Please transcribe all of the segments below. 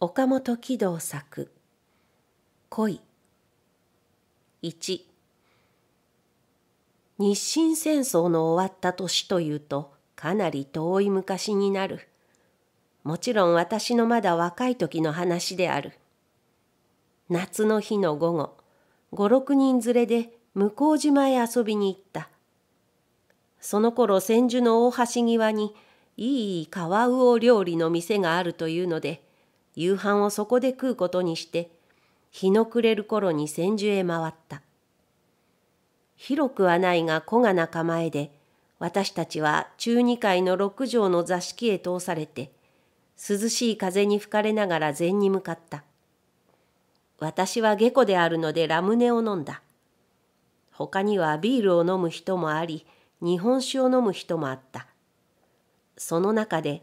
岡本喜道作恋1日清戦争の終わった年というとかなり遠い昔になるもちろん私のまだ若い時の話である夏の日の午後五六人連れで向島へ遊びに行ったその頃千住の大橋際にいい川魚料理の店があるというので夕飯をそこで食うことにして日の暮れる頃に千住へ回った広くはないが小がな構えで私たちは中二階の六畳の座敷へ通されて涼しい風に吹かれながら禅に向かった私は下戸であるのでラムネを飲んだ他にはビールを飲む人もあり日本酒を飲む人もあったその中で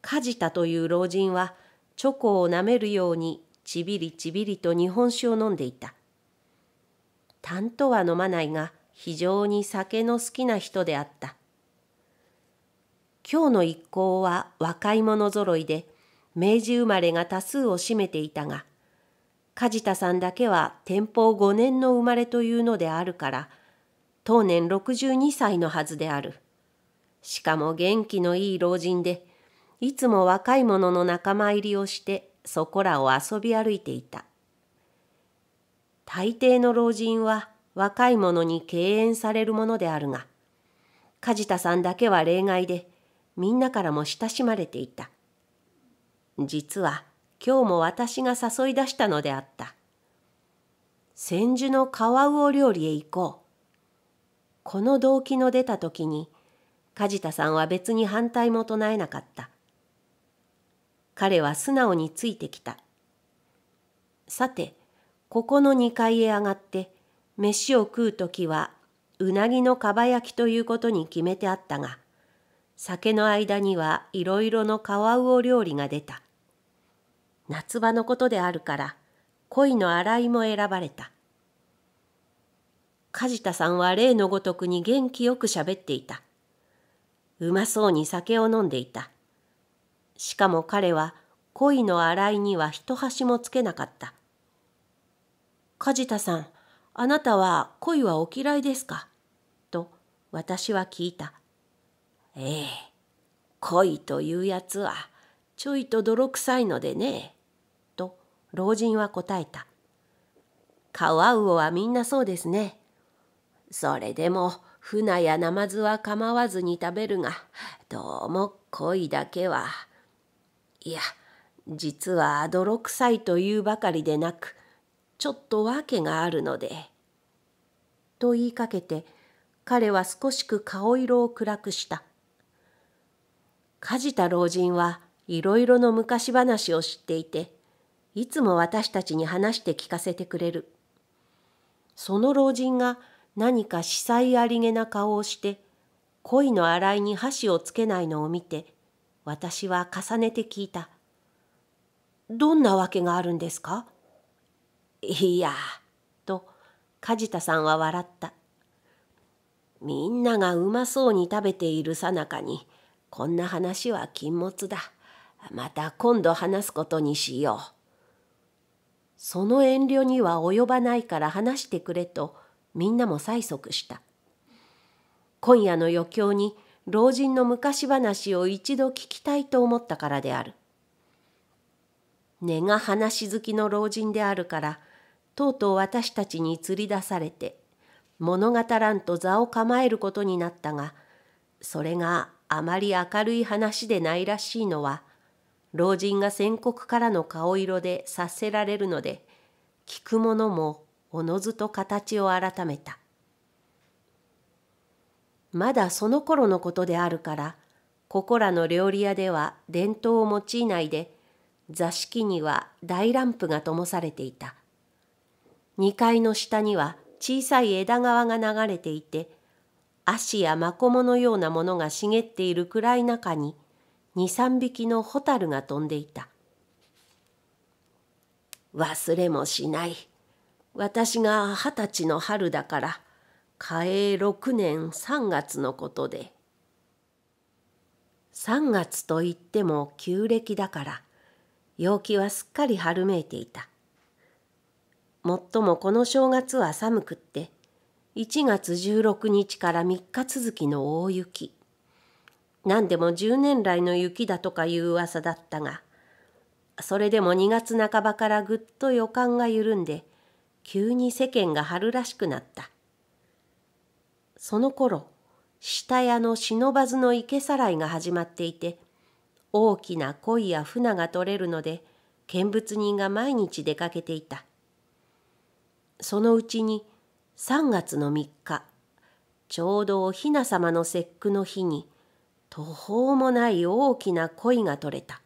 梶田という老人はチョコをなめるようにちびりちびりと日本酒を飲んでいた。んとは飲まないが非常に酒の好きな人であった。今日の一行は若い者ぞろいで明治生まれが多数を占めていたが梶田さんだけは天保5年の生まれというのであるから当年62歳のはずであるしかも元気のいい老人でいつも若い者の仲間入りをしてそこらを遊び歩いていた大抵の老人は若い者に敬遠されるものであるが梶田さんだけは例外でみんなからも親しまれていた実は今日も私が誘い出したのであった千住の川魚料理へ行こうこの動機の出た時に梶田さんは別に反対も唱えなかった彼は素直についてきた。さて、ここの2階へ上がって、飯を食う時は、うなぎのかば焼きということに決めてあったが、酒の間にはいろいろのカワウオ料理が出た。夏場のことであるから、恋の洗いも選ばれた。梶田さんは例のごとくに元気よくしゃべっていた。うまそうに酒を飲んでいた。しかも彼は恋の洗いには一端もつけなかった。梶田さん、あなたは恋はお嫌いですかと私は聞いた。ええ、恋というやつはちょいと泥臭いのでね。と老人は答えた。カワウオはみんなそうですね。それでも船やナマズは構わずに食べるが、どうも恋だけは。いや実は泥臭いというばかりでなくちょっと訳があるので。と言いかけて彼は少しく顔色を暗くした。梶田老人はいろいろの昔話を知っていていつも私たちに話して聞かせてくれる。その老人が何か司祭ありげな顔をして恋の洗いに箸をつけないのを見て私は重ねて聞いた。どんなわけがあるんですかいや、と梶田さんは笑った。みんながうまそうに食べているさなかに、こんな話は禁物だ。また今度話すことにしよう。その遠慮には及ばないから話してくれとみんなも催促した。今夜の余興に老人の昔話を一度聞きたいと思ったからである。根が話好きの老人であるから、とうとう私たちに釣り出されて、物語らんと座を構えることになったが、それがあまり明るい話でないらしいのは、老人が宣告からの顔色で察せられるので、聞く者もおのずと形を改めた。まだその頃のことであるからここらの料理屋では伝統を用いないで座敷には大ランプが灯されていた2階の下には小さい枝川が流れていて足やマコモのようなものが茂っている暗い中に23匹のホタルが飛んでいた忘れもしない私が二十歳の春だから嘉永6年3月のことで3月といっても旧暦だから陽気はすっかり春めいていたもっともこの正月は寒くって1月16日から3日続きの大雪何でも10年来の雪だとかいう噂だったがそれでも2月半ばからぐっと予感が緩んで急に世間が春らしくなったその頃下屋の忍ばずの池さらいが始まっていて大きな鯉や船が取れるので見物人が毎日出かけていたそのうちに3月の3日ちょうどおひな様の節句の日に途方もない大きな鯉が取れた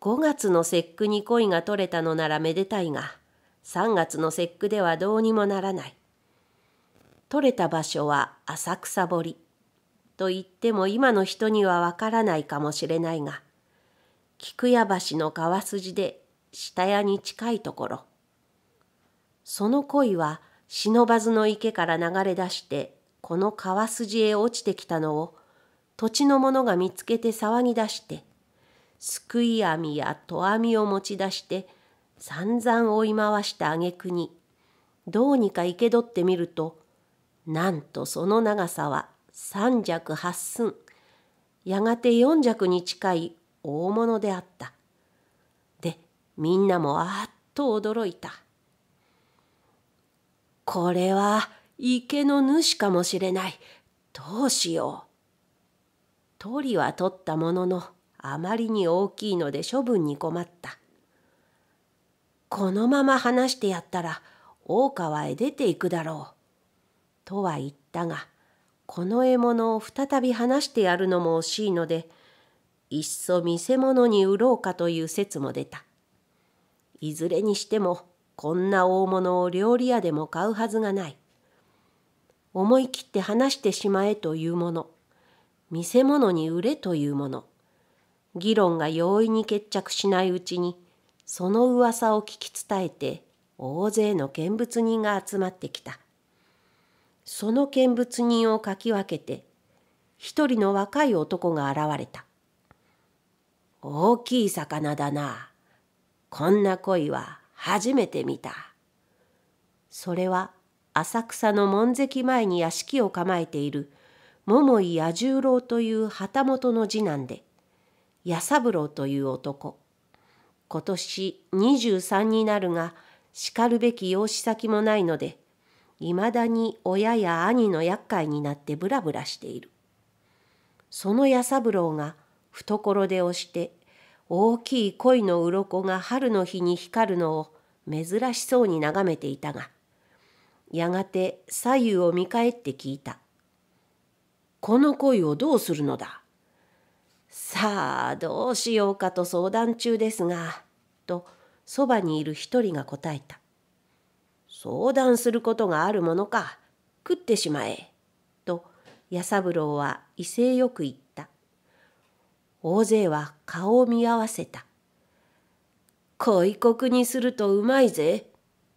5月の節句に鯉が取れたのならめでたいが3月の節句ではどうにもならない取れた場所は浅草堀と言っても今の人にはわからないかもしれないが菊屋橋の川筋で下屋に近いところその恋は忍ばずの池から流れ出してこの川筋へ落ちてきたのを土地の者が見つけて騒ぎ出してすくい網や戸網を持ち出して散々追い回した挙句にどうにか生け取ってみるとなんとその長さは三尺八寸やがて四尺に近い大物であったでみんなもあっと驚いたこれは池の主かもしれないどうしよう鳥は取ったもののあまりに大きいので処分に困ったこのまま話してやったら大川へ出ていくだろうとは言ったがこの獲物を再び話してやるのも惜しいのでいっそ見せ物に売ろうかという説も出たいずれにしてもこんな大物を料理屋でも買うはずがない思い切って話してしまえというもの見せ物に売れというもの議論が容易に決着しないうちにその噂を聞き伝えて大勢の見物人が集まってきたその見物人をかき分けて一人の若い男が現れた。大きい魚だな。こんな鯉は初めて見た。それは浅草の門跡前に屋敷を構えている桃井彌十郎という旗本の次男で、弥三郎という男。今年23になるが、しかるべき養子先もないので、いまだに親や兄の厄介になってブラブラしている。その弥三郎が懐で押して大きい鯉の鱗が春の日に光るのを珍しそうに眺めていたがやがて左右を見返って聞いた「この鯉をどうするのだ?」さあどうしようかと相談中ですがとそばにいる一人が答えた相談することがあるものか食ってしまえ」と弥三郎は威勢よく言った大勢は顔を見合わせた「恋国にするとうまいぜ」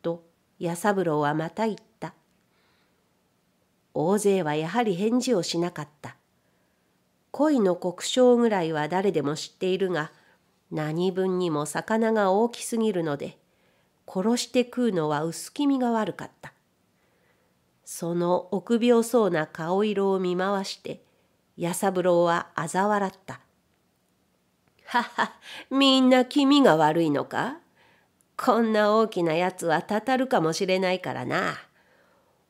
と弥三郎はまた言った大勢はやはり返事をしなかった恋の国章ぐらいは誰でも知っているが何分にも魚が大きすぎるので殺して食うのは薄気味が悪かった。その臆病そうな顔色を見回して、弥三郎は嘲笑った。はは、みんな気味が悪いのかこんな大きなやつはたたるかもしれないからな。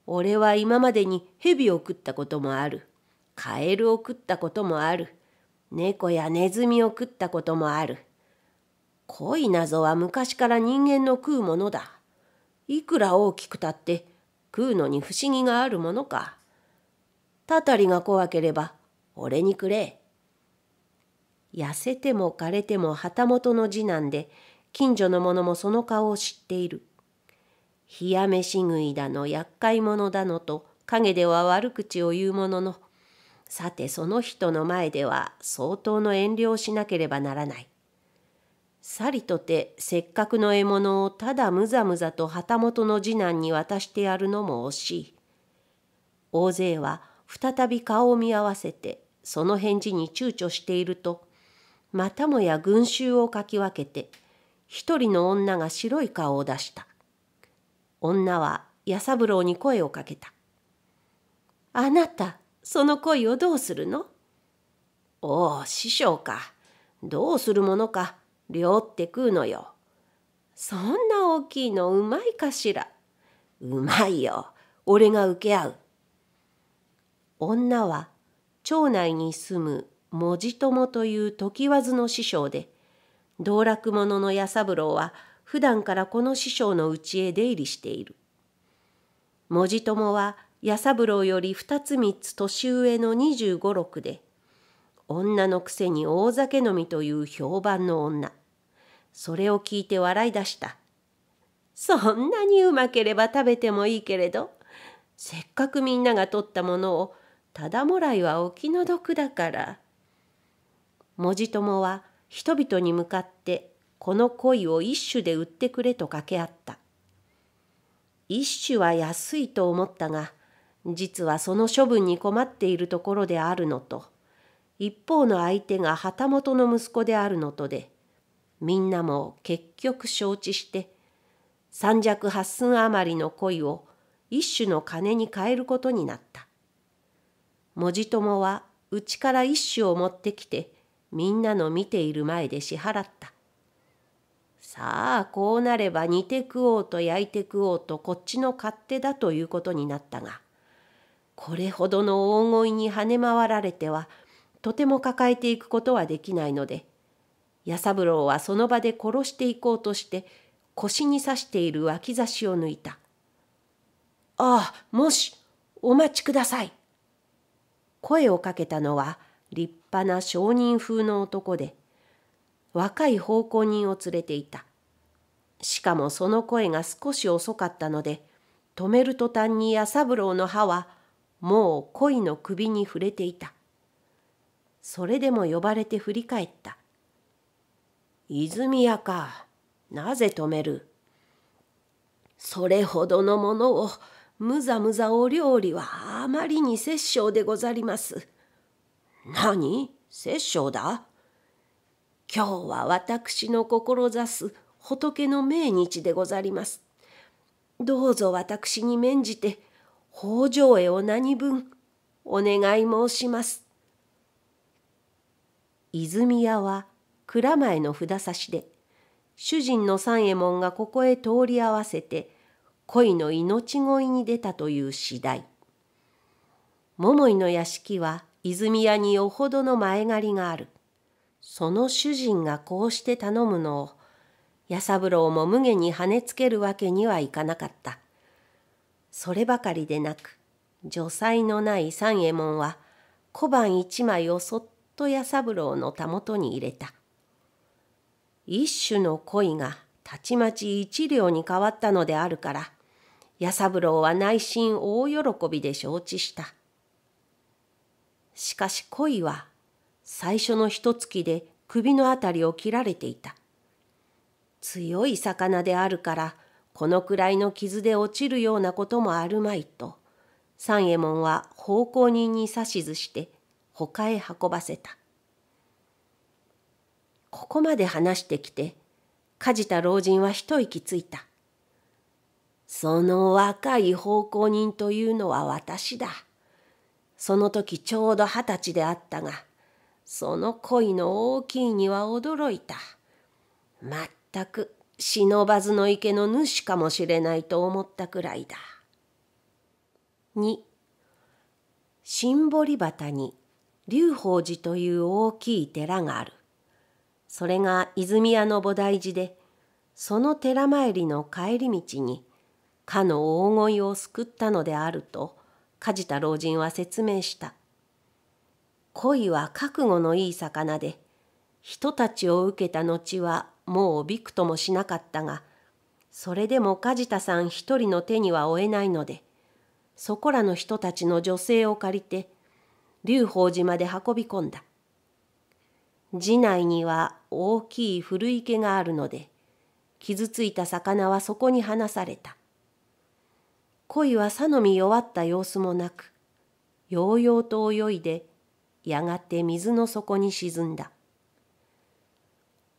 俺は今までに蛇を食ったこともある。カエルを食ったこともある。猫やネズミを食ったこともある。恋謎は昔から人間の食うものだ。いくら大きくたって食うのに不思議があるものか。たたりが怖ければ俺にくれ。痩せても枯れても旗本の次男で近所の者もその顔を知っている。冷や飯食いだの厄介者だのと陰では悪口を言うもののさてその人の前では相当の遠慮をしなければならない。さりとてせっかくの獲物をただむざむざと旗本の次男に渡してやるのも惜しい。大勢は再び顔を見合わせてその返事に躊躇しているとまたもや群衆をかき分けて一人の女が白い顔を出した。女は弥三郎に声をかけた。あなた、その恋をどうするのおお、師匠か。どうするものか。両って食うのよ。そんな大きいのうまいかしら。うまいよ。俺が請け合う。女は町内に住む文字友という時わずの師匠で、道楽者の弥三郎は普段からこの師匠の家へ出入りしている。文字友は弥三郎より二つ三つ年上の二十五六で、女のくせに大酒飲みという評判の女。それを聞いて笑い出した。そんなにうまければ食べてもいいけれど、せっかくみんなが取ったものを、ただもらいはお気の毒だから。文字友は人々に向かってこの恋を一種で売ってくれと掛け合った。一種は安いと思ったが、実はその処分に困っているところであるのと、一方の相手が旗本の息子であるのとでみんなも結局承知して三尺八寸余りの恋を一種の金に変えることになった文字友はうちから一種を持ってきてみんなの見ている前で支払ったさあこうなれば煮て食おうと焼いて食おうとこっちの勝手だということになったがこれほどの大声に跳ね回られてはとても抱えていくことはできないので弥三郎はその場で殺していこうとして腰に刺している脇差しを抜いた「ああもしお待ちください」声をかけたのは立派な商人風の男で若い奉公人を連れていたしかもその声が少し遅かったので止める途端に弥三郎の歯はもう恋の首に触れていたそれでも呼ばれて振り返った。泉屋か。なぜ止めるそれほどのものをむざむざお料理はあまりに殺生でござります。何殺生だ今日は私の志す仏の命日でござります。どうぞ私に免じて、北条へを何分お願い申します。泉屋は蔵前の札差しで主人の三右衛門がここへ通り合わせて恋の命乞いに出たという次第桃井の屋敷は泉屋によほどの前借りがあるその主人がこうして頼むのを弥三郎も無下に跳ねつけるわけにはいかなかったそればかりでなく女才のない三右衛門は小判一枚をそっと弥三郎のたもとに入れた一種の恋がたちまち一両に変わったのであるから弥三郎は内心大喜びで承知したしかし恋は最初の一月で首のあたりを切られていた強い魚であるからこのくらいの傷で落ちるようなこともあるまいと三右衛門は奉公人に指図して他へ運ばせたここまで話してきて梶田老人は一息ついたその若い奉公人というのは私だその時ちょうど二十歳であったがその恋の大きいには驚いたまったく忍ばずの池の主かもしれないと思ったくらいだ。2。シンボリ旗に龍宝寺という大きい寺がある。それが泉屋の菩提寺で、その寺参りの帰り道に、かの大声を救ったのであると、梶田老人は説明した。恋は覚悟のいい魚で、人たちを受けた後はもうびくともしなかったが、それでも梶田さん一人の手には負えないので、そこらの人たちの女性を借りて、龍宝寺まで運び込んだ。寺内には大きい古池があるので、傷ついた魚はそこに放された。鯉はさのみ弱った様子もなく、よ々と泳いで、やがて水の底に沈んだ。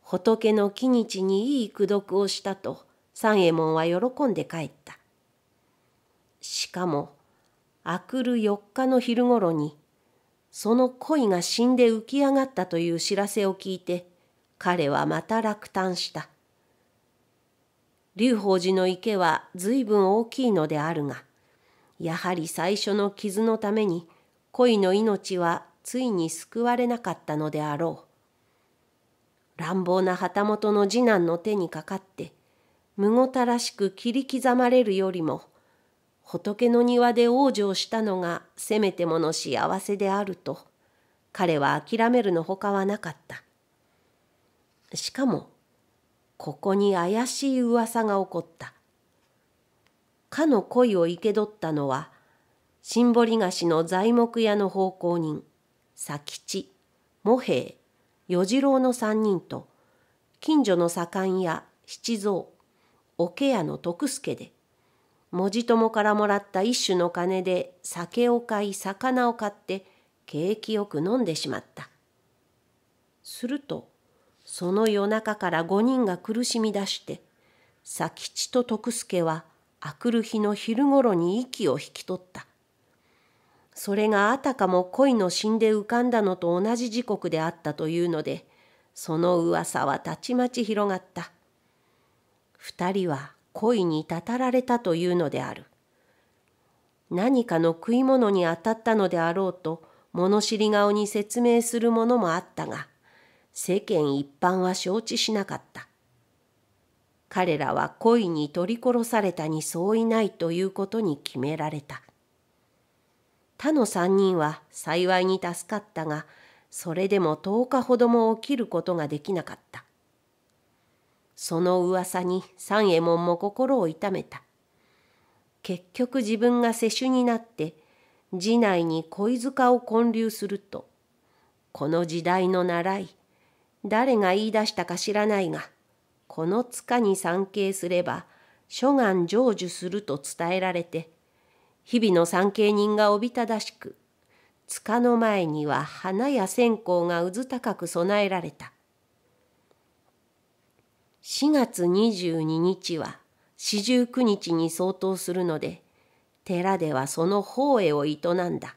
仏の木日にいい功徳をしたと三右衛門は喜んで帰った。しかも、明くる4日の昼ごろに、その恋が死んで浮き上がったという知らせを聞いて彼はまた落胆した龍宝寺の池は随分大きいのであるがやはり最初の傷のために恋の命はついに救われなかったのであろう乱暴な旗本の次男の手にかかってむごたらしく切り刻まれるよりも仏の庭で往生したのがせめてもの幸せであると彼は諦めるのほかはなかったしかもここに怪しい噂が起こったかの恋を生け取ったのは新堀菓子の材木屋の奉公人佐吉茂平与次郎の3人と近所の左官屋七蔵桶屋の徳助で文字友からもらった一種の金で酒を買い魚を買って景気よく飲んでしまった。するとその夜中から五人が苦しみだして佐吉と徳助はあくる日の昼ごろに息を引き取った。それがあたかも恋の死んで浮かんだのと同じ時刻であったというのでその噂はたちまち広がった。二人は恋にたたられたというのである。何かの食い物に当たったのであろうと物知り顔に説明するものもあったが世間一般は承知しなかった彼らは恋に取り殺されたに相違ないということに決められた他の三人は幸いに助かったがそれでも10日ほども起きることができなかったその噂に三右衛門も心を痛めた結局自分が世主になって寺内に恋塚を建立するとこの時代の習い誰が言い出したか知らないがこの塚に参詣すれば諸願成就すると伝えられて日々の参詣人がおびただしく塚の前には花や線香がうずたかく供えられた4月22日は四十九日に相当するので、寺ではその法へを営んだ。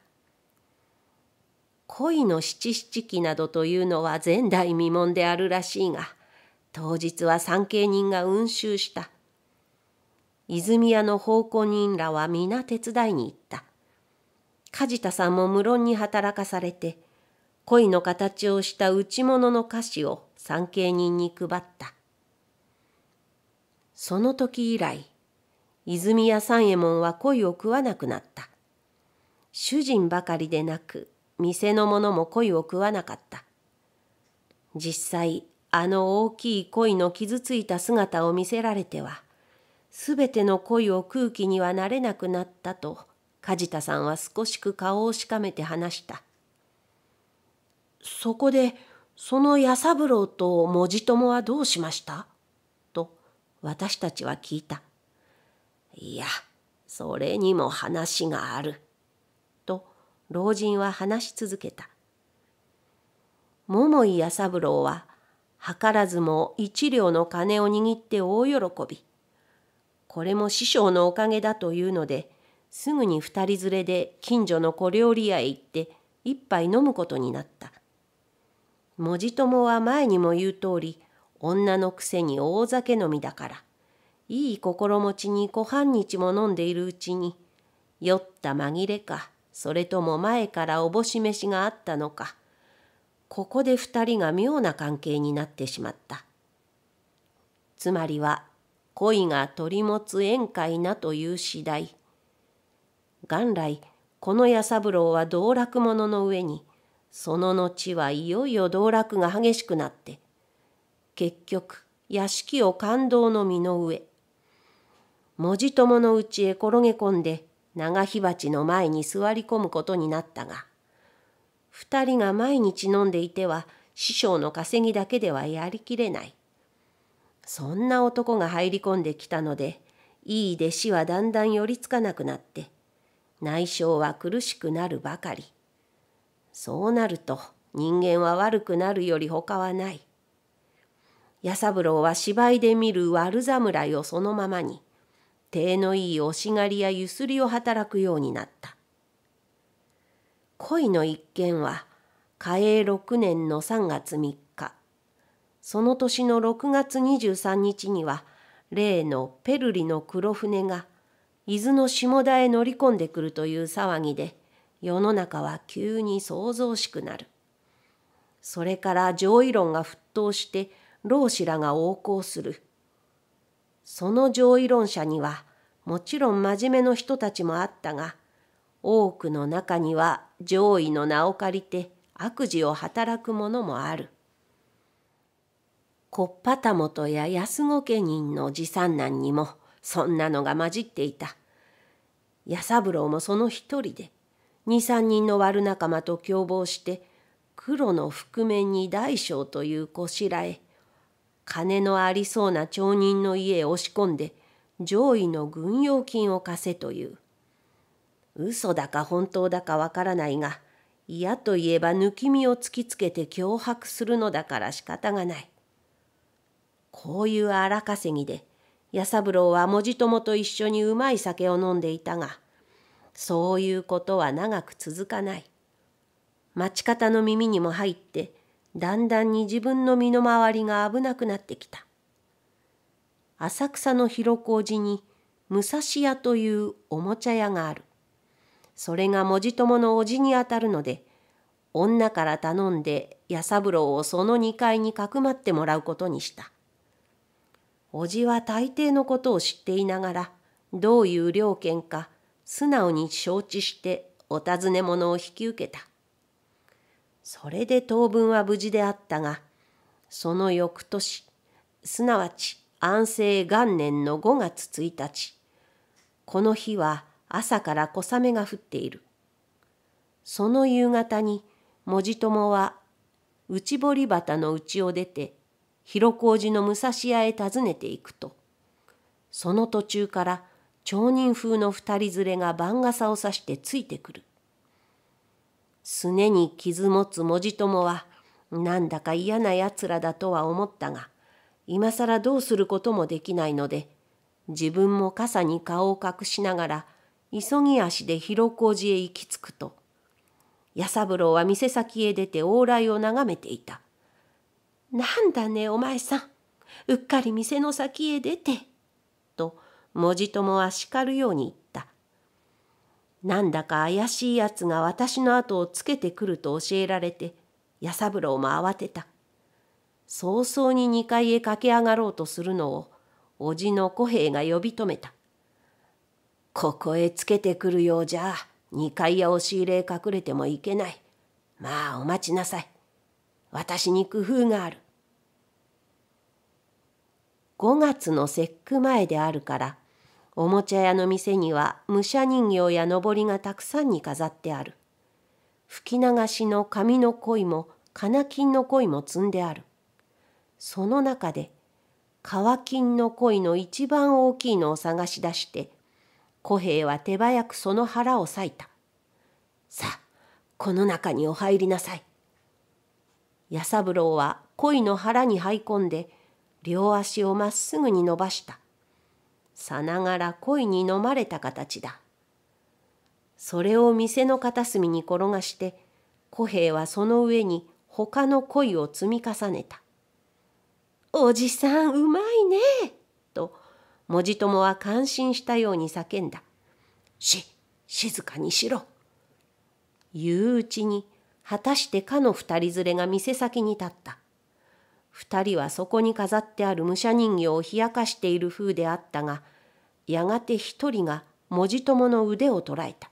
恋の七七期などというのは前代未聞であるらしいが、当日は参詣人が運集した。泉屋の奉公人らは皆手伝いに行った。梶田さんも無論に働かされて、恋の形をした内物の菓子を参詣人に配った。その時以来、泉屋三右衛門は恋を食わなくなった。主人ばかりでなく、店の者も恋を食わなかった。実際、あの大きい鯉の傷ついた姿を見せられては、すべての恋を食う気にはなれなくなったと、梶田さんは少しく顔をしかめて話した。そこで、その弥三郎と文字友はどうしました私たちは聞いた。いや、それにも話がある。と老人は話し続けた。桃井弥三郎は図らずも一両の金を握って大喜び。これも師匠のおかげだというので、すぐに二人連れで近所の小料理屋へ行って一杯飲むことになった。文字友は前にも言う通り、女のくせに大酒飲みだから、いい心持ちに小半日も飲んでいるうちに、酔った紛れか、それとも前からおぼし飯があったのか、ここで二人が妙な関係になってしまった。つまりは、恋が取り持つ宴会なという次第。元来、この弥三郎は道楽者の上に、その後はいよいよ道楽が激しくなって、結局屋敷を感動の身の上文字友のうちへ転げ込んで長火鉢の前に座り込むことになったが二人が毎日飲んでいては師匠の稼ぎだけではやりきれないそんな男が入り込んできたのでいい弟子はだんだん寄りつかなくなって内省は苦しくなるばかりそうなると人間は悪くなるより他はない弥三郎は芝居で見る悪侍をそのままに、手のいい押し狩りやゆすりを働くようになった。恋の一件は、嘉永6年の3月3日、その年の6月23日には、例のペルリの黒船が、伊豆の下田へ乗り込んでくるという騒ぎで、世の中は急に騒々しくなる。それから上位論が沸騰して、老子らが横行する。その上位論者にはもちろん真面目の人たちもあったが、多くの中には上位の名を借りて悪事を働く者もある。コッパタモトや安子家人の持参難にもそんなのが混じっていた。八三郎もその一人で二三人の悪仲間と共謀して黒の覆面に大小というこしら金のありそうな町人の家へ押し込んで上位の軍用金を貸せという嘘だか本当だかわからないが嫌といえば抜き身を突きつけて脅迫するのだから仕方がないこういう荒稼ぎで弥三郎は文字友と一緒にうまい酒を飲んでいたがそういうことは長く続かない町方の耳にも入ってだんだんに自分の身の回りが危なくなってきた浅草の広小路に武蔵屋というおもちゃ屋があるそれが文字友のおじにあたるので女から頼んで弥三郎をその二階にかくまってもらうことにしたおじは大抵のことを知っていながらどういう了見か素直に承知してお尋ね者を引き受けたそれで当分は無事であったが、その翌年、すなわち安政元年の5月1日、この日は朝から小雨が降っている。その夕方に、文字友は内堀端の家を出て、広小路の武蔵屋へ訪ねていくと、その途中から町人風の二人連れが番傘を差してついてくる。すねに傷持つ文字友はなんだか嫌なやつらだとは思ったが今更どうすることもできないので自分も傘に顔を隠しながら急ぎ足で広小路へ行き着くと弥三郎は店先へ出て往来を眺めていた。なんだねお前さんうっかり店の先へ出て」と文字友は叱るように言ったなんだか怪しいやつが私の後をつけてくると教えられて、ぶ三郎も慌てた。早々に2階へ駆け上がろうとするのを、叔父の小兵が呼び止めた。ここへつけてくるようじゃ、2階や押し入れへ隠れてもいけない。まあお待ちなさい。私に工夫がある。5月の節句前であるから、おもちゃ屋の店には武者人形やのぼりがたくさんに飾ってある吹き流しの紙の鯉も金金の鯉も積んであるその中で革金の鯉の一番大きいのを探し出して小兵は手早くその腹を裂いたさあこの中にお入りなさい弥三郎は鯉の腹に這い込んで両足をまっすぐに伸ばしたさながら恋に飲まれた形だ。それを店の片隅に転がして、小平はその上に他の恋を積み重ねた。おじさんうまいねと、文字友は感心したように叫んだ。し、静かにしろ。言ううちに、果たしてかの二人連れが店先に立った。二人はそこに飾ってある武者人形を冷やかしている風であったがやがて一人が文字友の腕を捉えた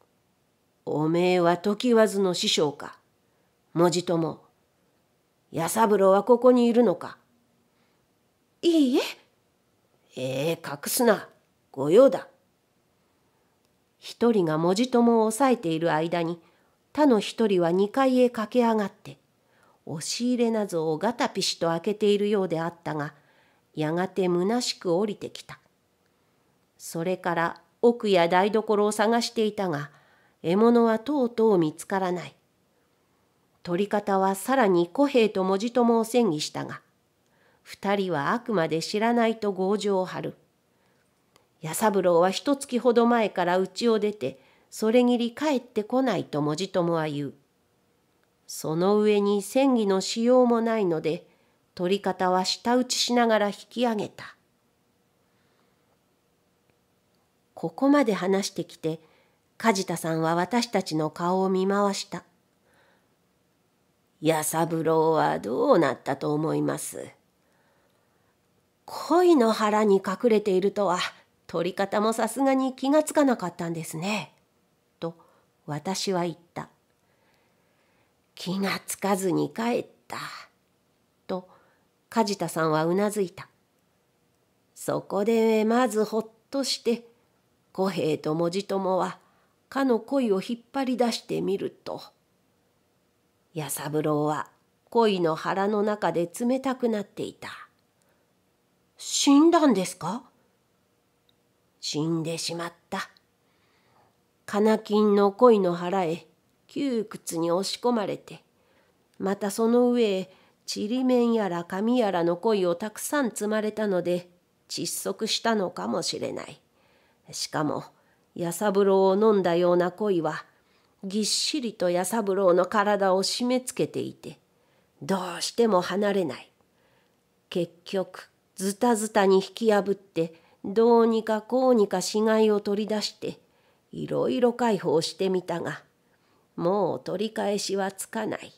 「おめえは時和の師匠か文字友弥三郎はここにいるのか」「いいえ」「ええ隠すな御用だ」一人が文字友を押さえている間に他の一人は二階へ駆け上がって押し入れ謎をガタピシと開けているようであったがやがてむなしく降りてきたそれから奥や台所を探していたが獲物はとうとう見つからない取り方はさらに小兵と文字友を戦議したが二人はあくまで知らないと強情を張る弥三郎は一月ほど前から家を出てそれぎり帰ってこないと文字友は言うその上に戦技のしようもないので取り方は舌打ちしながら引き上げたここまで話してきて梶田さんは私たちの顔を見回した矢三郎はどうなったと思います恋の腹に隠れているとは取り方もさすがに気がつかなかったんですねと私は言った「気がつかずに帰った。と梶田さんはうなずいた。そこでまずほっとして小平と文字友はかの恋を引っ張り出してみると弥三郎は恋の腹の中で冷たくなっていた。死んだんですか死んでしまった。金金の恋の腹へ窮屈に押し込まれてまたその上へちりめんやら紙やらの恋をたくさん積まれたので窒息したのかもしれないしかも弥三郎を飲んだような恋はぎっしりと弥三郎の体を締め付けていてどうしても離れない結局ズタズタに引き破ってどうにかこうにか死骸を取り出していろいろ解放してみたがもう取り返しはつかない。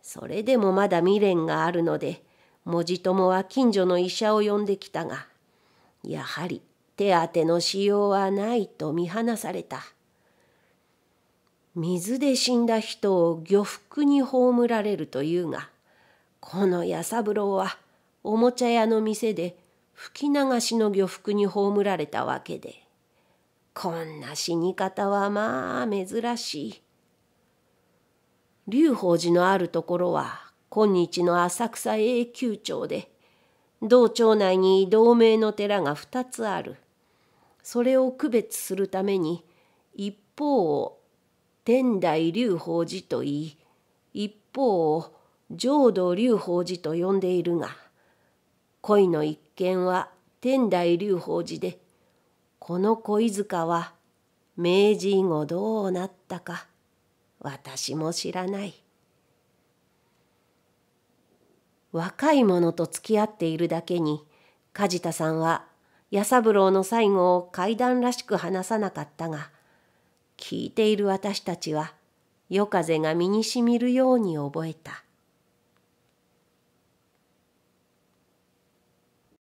それでもまだ未練があるので、文字友は近所の医者を呼んできたが、やはり手当てのしようはないと見放された。水で死んだ人を漁服に葬られるというが、この弥三郎はおもちゃ屋の店で吹き流しの漁服に葬られたわけで、こんな死に方はまあ珍しい。龍宝寺のあるところは今日の浅草永久町で同町内に同盟の寺が2つあるそれを区別するために一方を天台龍宝寺と言い一方を浄土龍宝寺と呼んでいるが恋の一件は天台龍宝寺でこの恋塚は明治以後どうなったか。私も知らない若い者と付き合っているだけに梶田さんは弥三郎の最後を怪談らしく話さなかったが聞いている私たちは夜風が身にしみるように覚えた